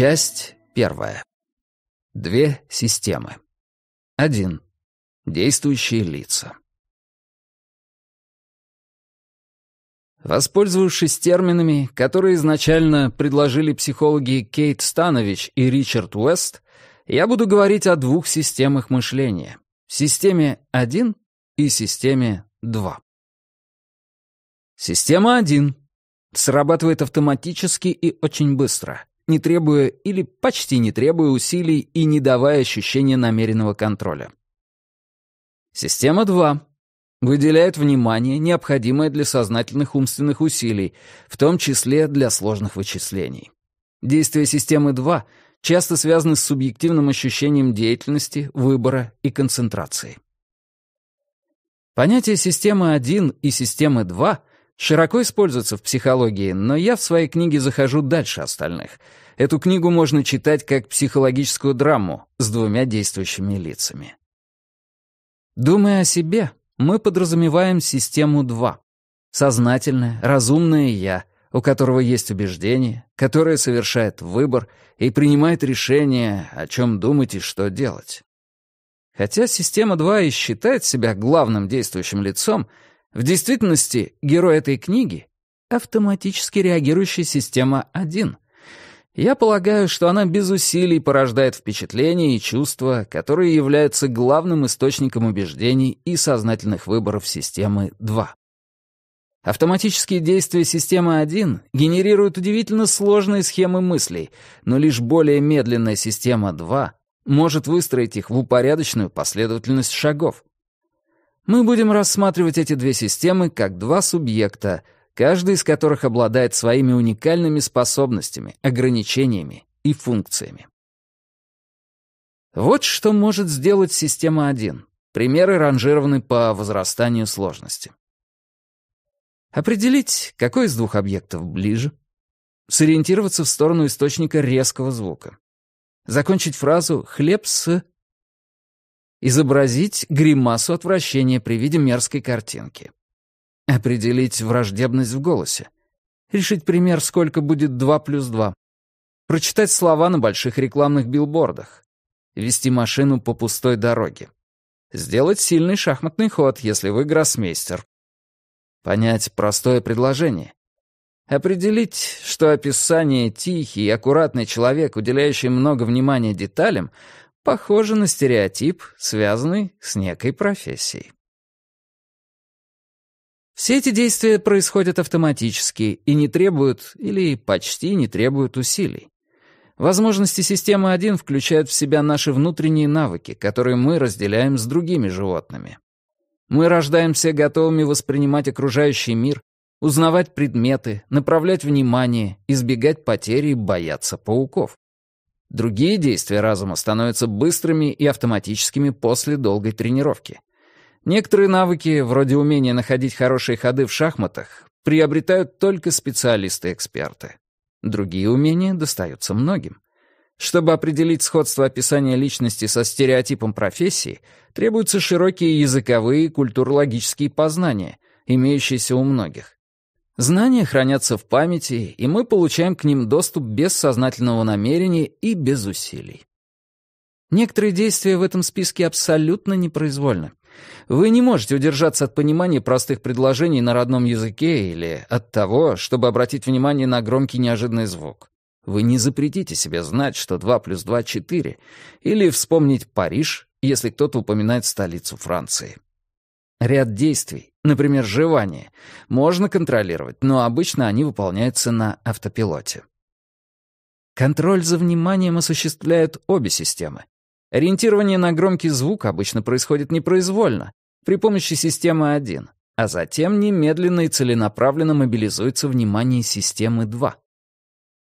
Часть первая. Две системы. Один Действующие лица. Воспользовавшись терминами, которые изначально предложили психологи Кейт Станович и Ричард Уэст, я буду говорить о двух системах мышления — системе 1 и системе 2. Система 1 срабатывает автоматически и очень быстро не требуя или почти не требуя усилий и не давая ощущения намеренного контроля. Система 2. Выделяет внимание, необходимое для сознательных умственных усилий, в том числе для сложных вычислений. Действия системы 2 часто связаны с субъективным ощущением деятельности, выбора и концентрации. Понятия системы 1 и системы 2 Широко используется в психологии, но я в своей книге захожу дальше остальных. Эту книгу можно читать как психологическую драму с двумя действующими лицами. Думая о себе, мы подразумеваем систему 2. Сознательное, разумное «я», у которого есть убеждения, которое совершает выбор и принимает решение, о чем думать и что делать. Хотя система 2 и считает себя главным действующим лицом — в действительности, герой этой книги — автоматически реагирующая система 1. Я полагаю, что она без усилий порождает впечатления и чувства, которые являются главным источником убеждений и сознательных выборов системы 2. Автоматические действия системы 1 генерируют удивительно сложные схемы мыслей, но лишь более медленная система 2 может выстроить их в упорядоченную последовательность шагов. Мы будем рассматривать эти две системы как два субъекта, каждый из которых обладает своими уникальными способностями, ограничениями и функциями. Вот что может сделать система 1. Примеры ранжированы по возрастанию сложности. Определить, какой из двух объектов ближе. Сориентироваться в сторону источника резкого звука. Закончить фразу «хлеб с» Изобразить гримасу отвращения при виде мерзкой картинки. Определить враждебность в голосе. Решить пример, сколько будет 2 плюс 2. Прочитать слова на больших рекламных билбордах. Вести машину по пустой дороге. Сделать сильный шахматный ход, если вы гроссмейстер. Понять простое предложение. Определить, что описание «тихий и аккуратный человек, уделяющий много внимания деталям», Похоже на стереотип, связанный с некой профессией. Все эти действия происходят автоматически и не требуют, или почти не требуют усилий. Возможности системы 1 включают в себя наши внутренние навыки, которые мы разделяем с другими животными. Мы рождаемся готовыми воспринимать окружающий мир, узнавать предметы, направлять внимание, избегать потери и бояться пауков. Другие действия разума становятся быстрыми и автоматическими после долгой тренировки. Некоторые навыки, вроде умения находить хорошие ходы в шахматах, приобретают только специалисты-эксперты. Другие умения достаются многим. Чтобы определить сходство описания личности со стереотипом профессии, требуются широкие языковые и культурологические познания, имеющиеся у многих. Знания хранятся в памяти, и мы получаем к ним доступ без сознательного намерения и без усилий. Некоторые действия в этом списке абсолютно непроизвольны. Вы не можете удержаться от понимания простых предложений на родном языке или от того, чтобы обратить внимание на громкий неожиданный звук. Вы не запретите себе знать, что 2 плюс 2 — 4, или вспомнить Париж, если кто-то упоминает столицу Франции. Ряд действий, Например, жевание. Можно контролировать, но обычно они выполняются на автопилоте. Контроль за вниманием осуществляют обе системы. Ориентирование на громкий звук обычно происходит непроизвольно, при помощи системы 1, а затем немедленно и целенаправленно мобилизуется внимание системы 2.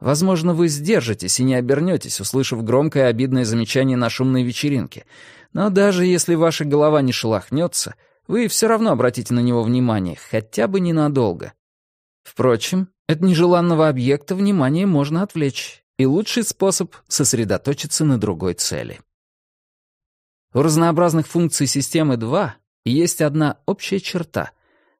Возможно, вы сдержитесь и не обернетесь, услышав громкое обидное замечание на шумной вечеринке. Но даже если ваша голова не шелохнется — вы все равно обратите на него внимание, хотя бы ненадолго. Впрочем, от нежеланного объекта внимание можно отвлечь, и лучший способ — сосредоточиться на другой цели. У разнообразных функций системы 2 есть одна общая черта.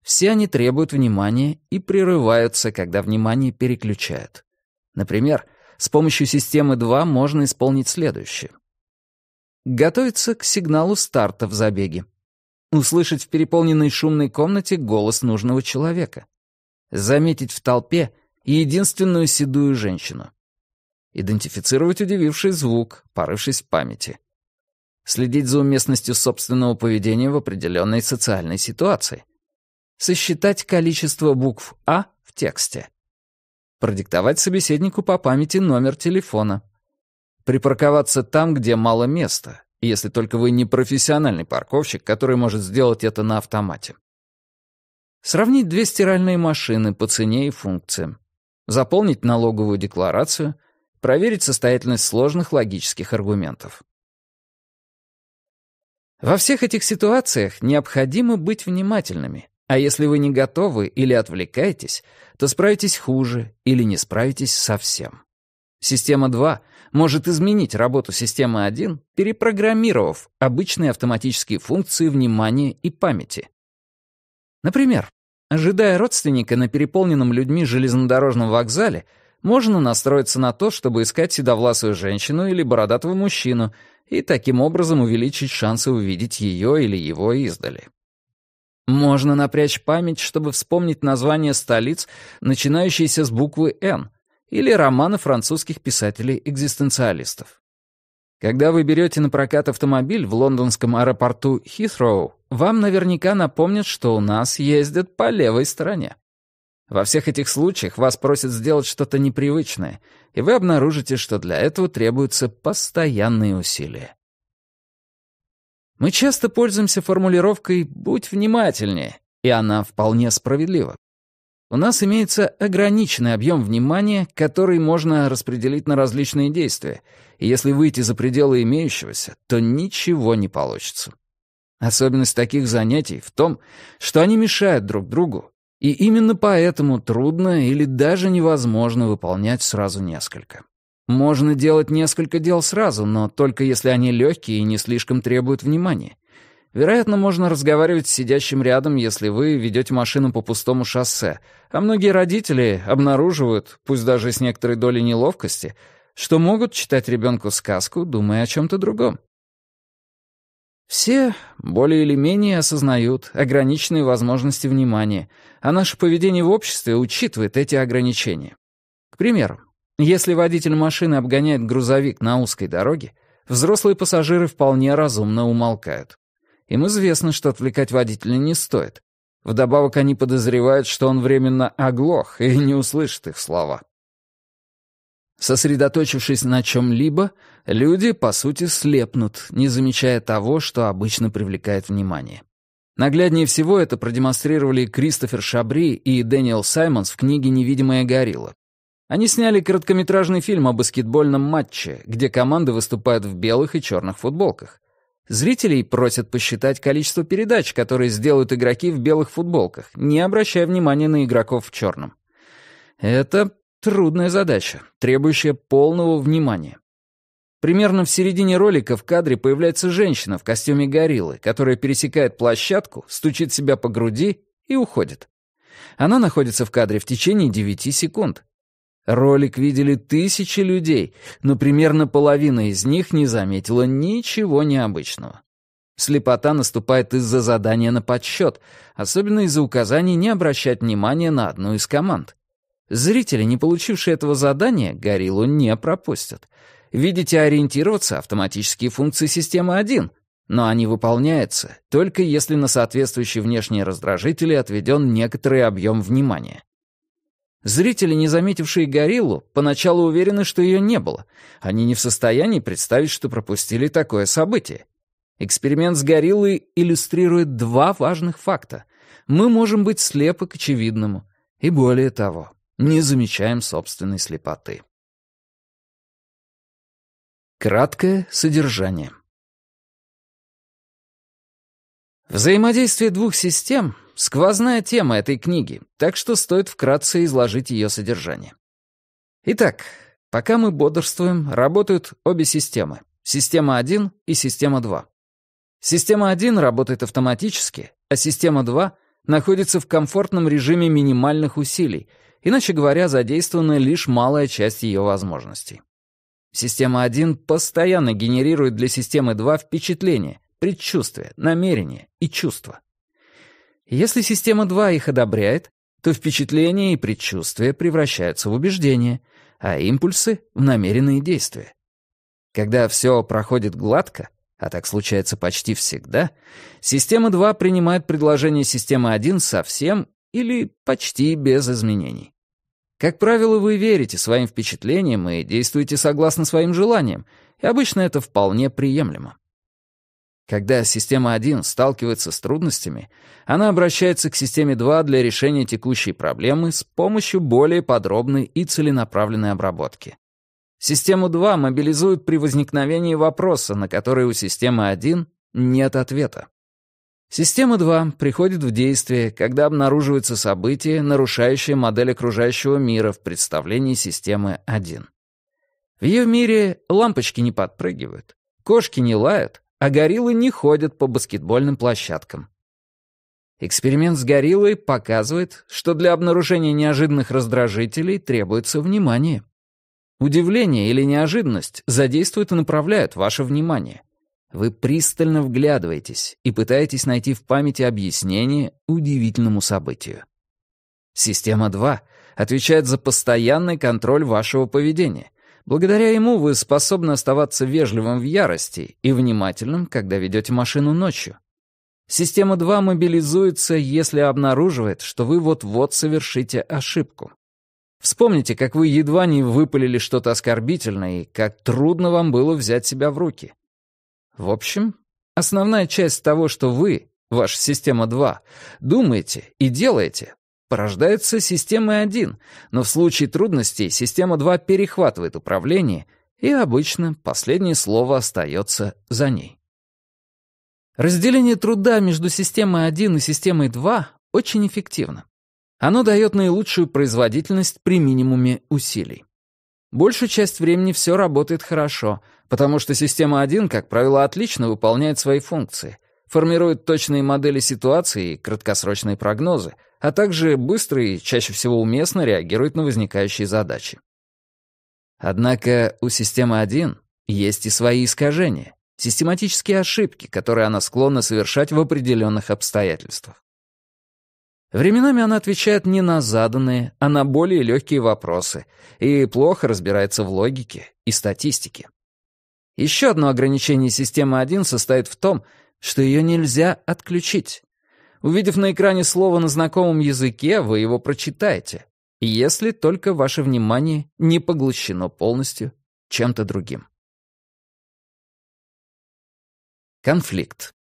Все они требуют внимания и прерываются, когда внимание переключают. Например, с помощью системы 2 можно исполнить следующее. Готовиться к сигналу старта в забеге услышать в переполненной шумной комнате голос нужного человека, заметить в толпе единственную седую женщину, идентифицировать удививший звук, порывшись в памяти, следить за уместностью собственного поведения в определенной социальной ситуации, сосчитать количество букв «А» в тексте, продиктовать собеседнику по памяти номер телефона, припарковаться там, где мало места — если только вы не профессиональный парковщик, который может сделать это на автомате. Сравнить две стиральные машины по цене и функциям. Заполнить налоговую декларацию. Проверить состоятельность сложных логических аргументов. Во всех этих ситуациях необходимо быть внимательными, а если вы не готовы или отвлекаетесь, то справитесь хуже или не справитесь совсем. Система 2 может изменить работу системы 1, перепрограммировав обычные автоматические функции внимания и памяти. Например, ожидая родственника на переполненном людьми железнодорожном вокзале, можно настроиться на то, чтобы искать седовласую женщину или бородатого мужчину и таким образом увеличить шансы увидеть ее или его издали. Можно напрячь память, чтобы вспомнить названия столиц, начинающиеся с буквы «Н», или романы французских писателей-экзистенциалистов. Когда вы берете на прокат автомобиль в лондонском аэропорту Хитроу, вам наверняка напомнят, что у нас ездят по левой стороне. Во всех этих случаях вас просят сделать что-то непривычное, и вы обнаружите, что для этого требуются постоянные усилия. Мы часто пользуемся формулировкой «будь внимательнее», и она вполне справедлива. У нас имеется ограниченный объем внимания, который можно распределить на различные действия, и если выйти за пределы имеющегося, то ничего не получится. Особенность таких занятий в том, что они мешают друг другу, и именно поэтому трудно или даже невозможно выполнять сразу несколько. Можно делать несколько дел сразу, но только если они легкие и не слишком требуют внимания. Вероятно, можно разговаривать с сидящим рядом, если вы ведете машину по пустому шоссе, а многие родители обнаруживают, пусть даже с некоторой долей неловкости, что могут читать ребенку сказку, думая о чем-то другом. Все более или менее осознают ограниченные возможности внимания, а наше поведение в обществе учитывает эти ограничения. К примеру, если водитель машины обгоняет грузовик на узкой дороге, взрослые пассажиры вполне разумно умолкают. Им известно, что отвлекать водителя не стоит. Вдобавок они подозревают, что он временно оглох и не услышит их слова. Сосредоточившись на чем-либо, люди, по сути, слепнут, не замечая того, что обычно привлекает внимание. Нагляднее всего это продемонстрировали Кристофер Шабри и Дэниел Саймонс в книге «Невидимая горилла». Они сняли короткометражный фильм о баскетбольном матче, где команды выступают в белых и черных футболках. Зрителей просят посчитать количество передач, которые сделают игроки в белых футболках, не обращая внимания на игроков в черном. Это трудная задача, требующая полного внимания. Примерно в середине ролика в кадре появляется женщина в костюме гориллы, которая пересекает площадку, стучит себя по груди и уходит. Она находится в кадре в течение 9 секунд. Ролик видели тысячи людей, но примерно половина из них не заметила ничего необычного. Слепота наступает из-за задания на подсчет, особенно из-за указаний не обращать внимания на одну из команд. Зрители, не получившие этого задания, гориллу не пропустят. Видите, ориентироваться автоматические функции системы 1, но они выполняются, только если на соответствующие внешние раздражители отведен некоторый объем внимания. Зрители, не заметившие гориллу, поначалу уверены, что ее не было. Они не в состоянии представить, что пропустили такое событие. Эксперимент с гориллой иллюстрирует два важных факта. Мы можем быть слепы к очевидному. И более того, не замечаем собственной слепоты. Краткое содержание. Взаимодействие двух систем — сквозная тема этой книги, так что стоит вкратце изложить ее содержание. Итак, пока мы бодрствуем, работают обе системы. Система 1 и система 2. Система 1 работает автоматически, а система 2 находится в комфортном режиме минимальных усилий, иначе говоря, задействована лишь малая часть ее возможностей. Система 1 постоянно генерирует для системы 2 впечатление, предчувствие, намерение и чувство. Если система 2 их одобряет, то впечатления и предчувствия превращаются в убеждения, а импульсы — в намеренные действия. Когда все проходит гладко, а так случается почти всегда, система 2 принимает предложение системы 1 совсем или почти без изменений. Как правило, вы верите своим впечатлениям и действуете согласно своим желаниям, и обычно это вполне приемлемо. Когда система 1 сталкивается с трудностями, она обращается к системе 2 для решения текущей проблемы с помощью более подробной и целенаправленной обработки. Систему 2 мобилизуют при возникновении вопроса, на который у системы 1 нет ответа. Система 2 приходит в действие, когда обнаруживается событие, нарушающее модель окружающего мира в представлении системы 1. В ее мире лампочки не подпрыгивают, кошки не лают, а гориллы не ходят по баскетбольным площадкам. Эксперимент с гориллой показывает, что для обнаружения неожиданных раздражителей требуется внимание. Удивление или неожиданность задействуют и направляют ваше внимание. Вы пристально вглядываетесь и пытаетесь найти в памяти объяснение удивительному событию. Система 2 отвечает за постоянный контроль вашего поведения, Благодаря ему вы способны оставаться вежливым в ярости и внимательным, когда ведете машину ночью. Система 2 мобилизуется, если обнаруживает, что вы вот-вот совершите ошибку. Вспомните, как вы едва не выпалили что-то оскорбительное и как трудно вам было взять себя в руки. В общем, основная часть того, что вы, ваша система 2, думаете и делаете, Порождается системой 1, но в случае трудностей система 2 перехватывает управление, и обычно последнее слово остается за ней. Разделение труда между системой 1 и системой 2 очень эффективно. Оно дает наилучшую производительность при минимуме усилий. Большую часть времени все работает хорошо, потому что система 1, как правило, отлично выполняет свои функции, формирует точные модели ситуации и краткосрочные прогнозы — а также быстро и чаще всего уместно реагирует на возникающие задачи. Однако у системы 1 есть и свои искажения, систематические ошибки, которые она склонна совершать в определенных обстоятельствах. Временами она отвечает не на заданные, а на более легкие вопросы и плохо разбирается в логике и статистике. Еще одно ограничение системы 1 состоит в том, что ее нельзя отключить. Увидев на экране слово на знакомом языке, вы его прочитаете, если только ваше внимание не поглощено полностью чем-то другим. Конфликт.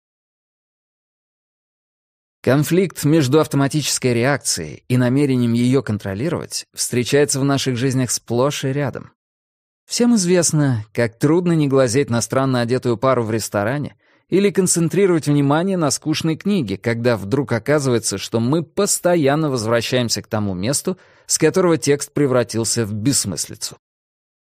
Конфликт между автоматической реакцией и намерением ее контролировать встречается в наших жизнях сплошь и рядом. Всем известно, как трудно не глазеть на странно одетую пару в ресторане, или концентрировать внимание на скучной книге, когда вдруг оказывается, что мы постоянно возвращаемся к тому месту, с которого текст превратился в бессмыслицу.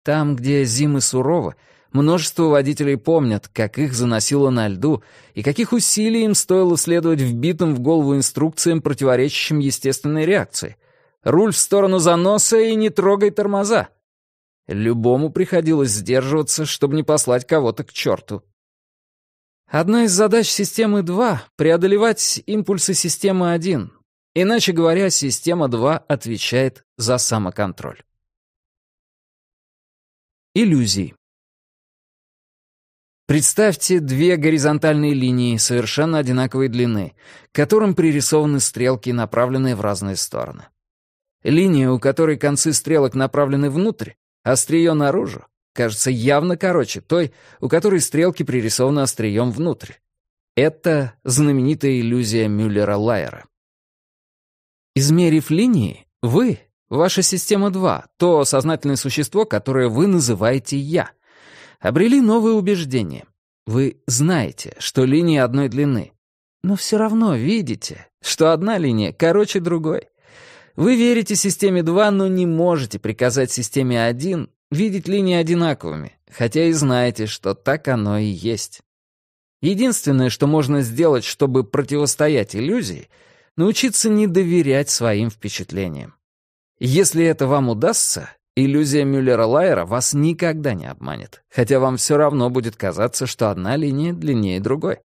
Там, где зимы суровы, множество водителей помнят, как их заносило на льду и каких усилий им стоило следовать вбитым в голову инструкциям, противоречащим естественной реакции. «Руль в сторону заноса и не трогай тормоза!» Любому приходилось сдерживаться, чтобы не послать кого-то к черту. Одна из задач системы 2 — преодолевать импульсы системы 1. Иначе говоря, система 2 отвечает за самоконтроль. Иллюзии. Представьте две горизонтальные линии совершенно одинаковой длины, к которым пририсованы стрелки, направленные в разные стороны. Линия, у которой концы стрелок направлены внутрь, острие наружу, кажется явно короче той, у которой стрелки пририсованы острием внутрь. Это знаменитая иллюзия Мюллера-Лайера. Измерив линии, вы, ваша система 2, то сознательное существо, которое вы называете «я», обрели новое убеждение. Вы знаете, что линии одной длины, но все равно видите, что одна линия короче другой. Вы верите системе 2, но не можете приказать системе 1 Видеть линии одинаковыми, хотя и знаете, что так оно и есть. Единственное, что можно сделать, чтобы противостоять иллюзии, научиться не доверять своим впечатлениям. Если это вам удастся, иллюзия Мюллера-Лайера вас никогда не обманет, хотя вам все равно будет казаться, что одна линия длиннее другой.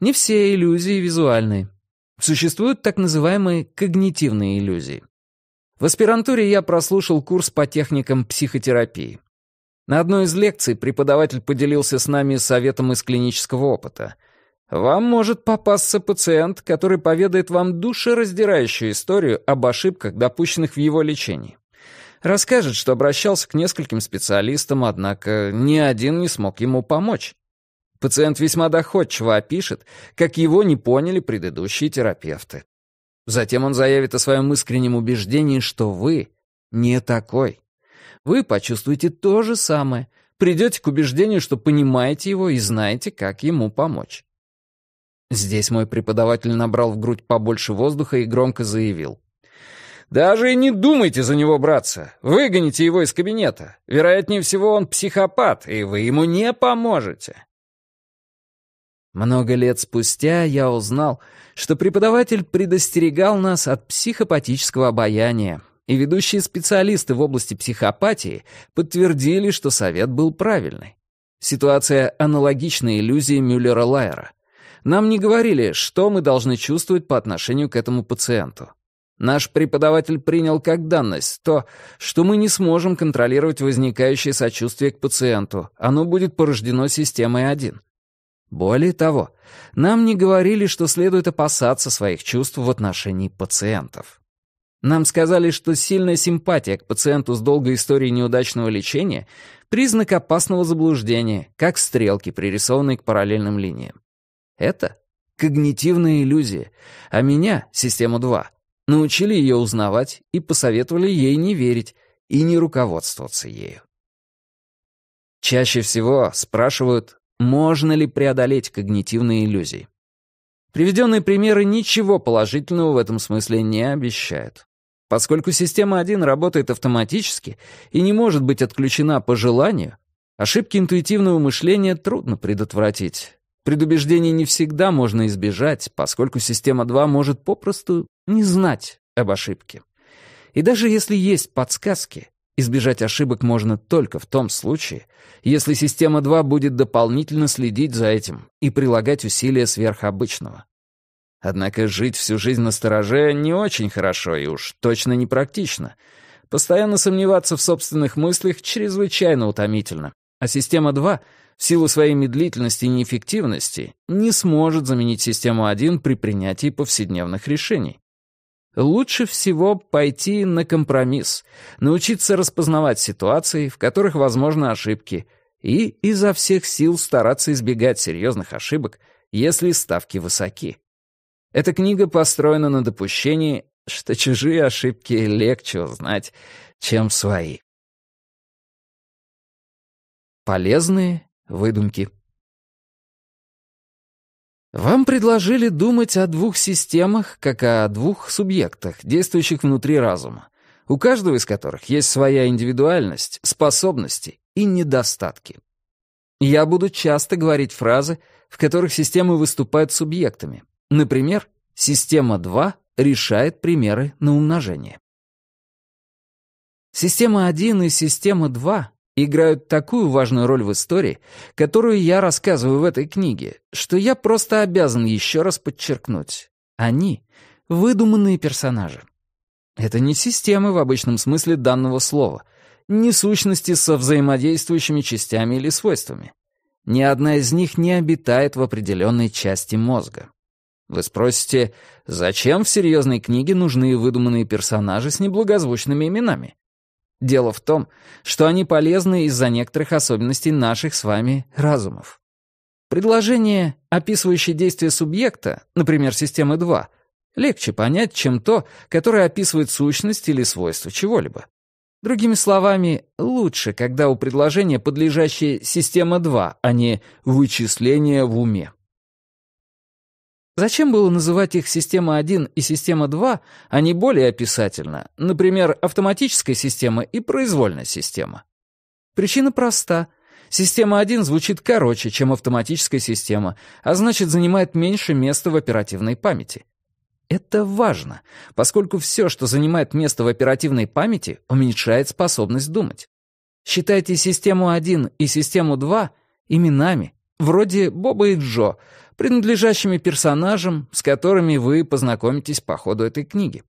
Не все иллюзии визуальные. Существуют так называемые когнитивные иллюзии. В аспирантуре я прослушал курс по техникам психотерапии. На одной из лекций преподаватель поделился с нами советом из клинического опыта. Вам может попасться пациент, который поведает вам душераздирающую историю об ошибках, допущенных в его лечении. Расскажет, что обращался к нескольким специалистам, однако ни один не смог ему помочь. Пациент весьма доходчиво опишет, как его не поняли предыдущие терапевты. Затем он заявит о своем искреннем убеждении, что вы не такой. Вы почувствуете то же самое, придете к убеждению, что понимаете его и знаете, как ему помочь. Здесь мой преподаватель набрал в грудь побольше воздуха и громко заявил. «Даже и не думайте за него браться. Выгоните его из кабинета. Вероятнее всего, он психопат, и вы ему не поможете. Много лет спустя я узнал, что преподаватель предостерегал нас от психопатического обаяния, и ведущие специалисты в области психопатии подтвердили, что совет был правильный. Ситуация аналогична иллюзии Мюллера-Лайера. Нам не говорили, что мы должны чувствовать по отношению к этому пациенту. Наш преподаватель принял как данность то, что мы не сможем контролировать возникающее сочувствие к пациенту, оно будет порождено системой 1. Более того, нам не говорили, что следует опасаться своих чувств в отношении пациентов. Нам сказали, что сильная симпатия к пациенту с долгой историей неудачного лечения — признак опасного заблуждения, как стрелки, пририсованные к параллельным линиям. Это когнитивная иллюзия, а меня, систему 2, научили ее узнавать и посоветовали ей не верить и не руководствоваться ею. Чаще всего спрашивают, можно ли преодолеть когнитивные иллюзии? Приведенные примеры ничего положительного в этом смысле не обещают. Поскольку система 1 работает автоматически и не может быть отключена по желанию, ошибки интуитивного мышления трудно предотвратить. Предубеждений не всегда можно избежать, поскольку система 2 может попросту не знать об ошибке. И даже если есть подсказки, Избежать ошибок можно только в том случае, если система 2 будет дополнительно следить за этим и прилагать усилия сверхобычного. Однако жить всю жизнь на стороже не очень хорошо и уж точно непрактично. Постоянно сомневаться в собственных мыслях чрезвычайно утомительно. А система 2, в силу своей медлительности и неэффективности, не сможет заменить систему 1 при принятии повседневных решений. Лучше всего пойти на компромисс, научиться распознавать ситуации, в которых возможны ошибки, и изо всех сил стараться избегать серьезных ошибок, если ставки высоки. Эта книга построена на допущении, что чужие ошибки легче узнать, чем свои. Полезные выдумки. Вам предложили думать о двух системах, как о двух субъектах, действующих внутри разума, у каждого из которых есть своя индивидуальность, способности и недостатки. Я буду часто говорить фразы, в которых системы выступают субъектами. Например, система 2 решает примеры на умножение. Система 1 и система 2 играют такую важную роль в истории, которую я рассказываю в этой книге, что я просто обязан еще раз подчеркнуть. Они — выдуманные персонажи. Это не системы в обычном смысле данного слова, не сущности со взаимодействующими частями или свойствами. Ни одна из них не обитает в определенной части мозга. Вы спросите, зачем в серьезной книге нужны выдуманные персонажи с неблагозвучными именами? Дело в том, что они полезны из-за некоторых особенностей наших с вами разумов. Предложение, описывающее действие субъекта, например, системы 2, легче понять, чем то, которое описывает сущность или свойство чего-либо. Другими словами, лучше, когда у предложения подлежащая система 2, а не вычисление в уме. Зачем было называть их система 1 и система 2, а не более описательно, например, автоматическая система и произвольная система? Причина проста. Система 1 звучит короче, чем автоматическая система, а значит занимает меньше места в оперативной памяти. Это важно, поскольку все, что занимает место в оперативной памяти, уменьшает способность думать. Считайте систему 1 и систему 2 именами, вроде Боба и Джо, принадлежащими персонажам, с которыми вы познакомитесь по ходу этой книги.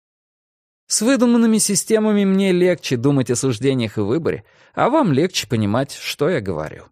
С выдуманными системами мне легче думать о суждениях и выборе, а вам легче понимать, что я говорю.